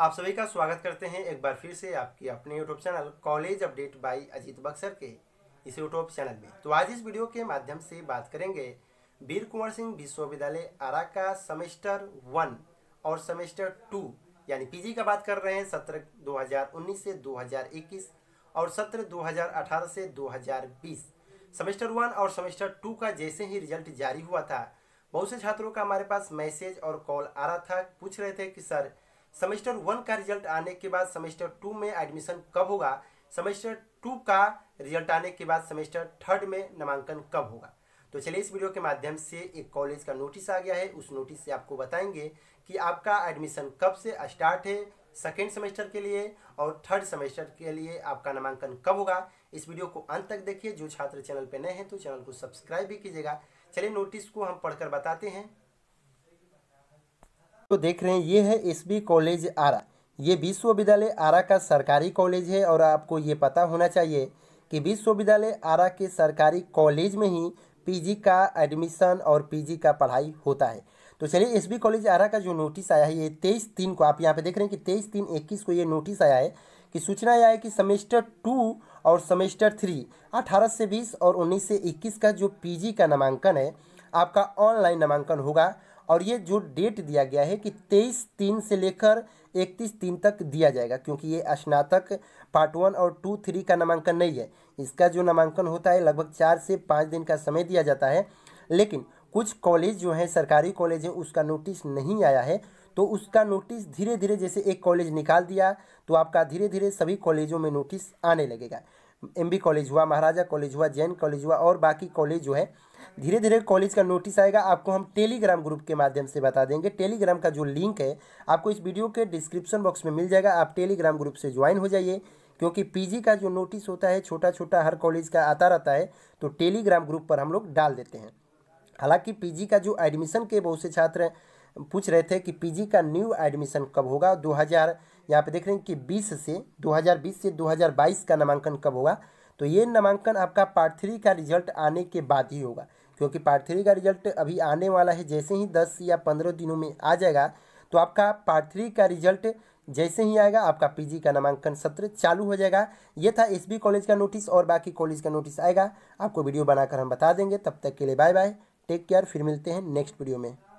आप सभी का स्वागत करते हैं एक बार फिर से आपके अपने YouTube channel college update by Ajit Buxar के इस यूट्यूब चैनल में तो आज इस वीडियो के माध्यम से बात करेंगे वीर कुंवर सिंह विश्वविद्यालय आरा का सेमेस्टर वन और सेमेस्टर टू यानी पीजी का बात कर रहे हैं सत्र 2019 से 2021 और सत्र 2018 से 2020 सेमेस्टर वन और सेमेस्टर टू का जैसे ही रिजल्ट जारी हुआ था बहुत से छात्रों का हमारे पास मैसेज और कॉल आ रहा था पूछ रहे थे कि सर सेमेस्टर वन का रिजल्ट आने के बाद सेमेस्टर टू में एडमिशन कब होगा सेमेस्टर टू का रिजल्ट आने के बाद सेमेस्टर थर्ड में नामांकन कब होगा तो चलिए इस वीडियो के माध्यम से एक कॉलेज का नोटिस आ गया है उस नोटिस से आपको बताएंगे कि आपका एडमिशन कब से स्टार्ट है सेकेंड सेमेस्टर के लिए और थर्ड सेमेस्टर के लिए आपका नामांकन कब होगा इस वीडियो को अंत तक देखिए जो छात्र चैनल पर नए हैं तो चैनल को सब्सक्राइब भी कीजिएगा चलिए नोटिस को हम पढ़कर बताते हैं तो देख रहे हैं ये है एस बी कॉलेज आरा ये विश्वविद्यालय आरा का सरकारी कॉलेज है और आपको ये पता होना चाहिए कि विश्वविद्यालय आरा के सरकारी कॉलेज में ही पीजी का एडमिशन और पीजी का पढ़ाई होता है तो चलिए एस बी कॉलेज आरा का जो नोटिस आया है ये तेईस तीन को आप यहाँ पे देख रहे हैं कि तेईस तीन इक्कीस को ये नोटिस आया है कि सूचना यह है कि सेमेस्टर टू और सेमेस्टर थ्री अठारह से बीस और उन्नीस से इक्कीस का जो पी का नामांकन है आपका ऑनलाइन नामांकन होगा और ये जो डेट दिया गया है कि तेईस तीन से लेकर इकतीस तीन तक दिया जाएगा क्योंकि ये स्नातक पार्ट वन और टू थ्री का नामांकन नहीं है इसका जो नामांकन होता है लगभग चार से पाँच दिन का समय दिया जाता है लेकिन कुछ कॉलेज जो हैं सरकारी कॉलेज हैं उसका नोटिस नहीं आया है तो उसका नोटिस धीरे धीरे जैसे एक कॉलेज निकाल दिया तो आपका धीरे धीरे सभी कॉलेजों में नोटिस आने लगेगा एमबी कॉलेज हुआ महाराजा कॉलेज हुआ जैन कॉलेज हुआ और बाकी कॉलेज जो है धीरे धीरे कॉलेज का नोटिस आएगा आपको हम टेलीग्राम ग्रुप के माध्यम से बता देंगे टेलीग्राम का जो लिंक है आपको इस वीडियो के डिस्क्रिप्शन बॉक्स में मिल जाएगा आप टेलीग्राम ग्रुप से ज्वाइन हो जाइए क्योंकि पीजी का जो नोटिस होता है छोटा छोटा हर कॉलेज का आता रहता है तो टेलीग्राम ग्रुप पर हम लोग डाल देते हैं हालांकि पीजी का जो एडमिशन के बहुत से छात्र हैं पूछ रहे थे कि पीजी का न्यू एडमिशन कब होगा 2000 यहाँ पे देख रहे हैं कि 20 से 2020 से 2022 का नामांकन कब होगा तो ये नामांकन आपका पार्ट थ्री का रिजल्ट आने के बाद ही होगा क्योंकि पार्ट थ्री का रिजल्ट अभी आने वाला है जैसे ही दस या पंद्रह दिनों में आ जाएगा तो आपका पार्ट थ्री का रिजल्ट जैसे ही आएगा आपका पीजी का नामांकन सत्र चालू हो जाएगा ये था एसबी कॉलेज का नोटिस और बाकी कॉलेज का नोटिस आएगा आपको वीडियो बनाकर हम बता देंगे तब तक के लिए बाय बाय टेक केयर फिर मिलते हैं नेक्स्ट वीडियो में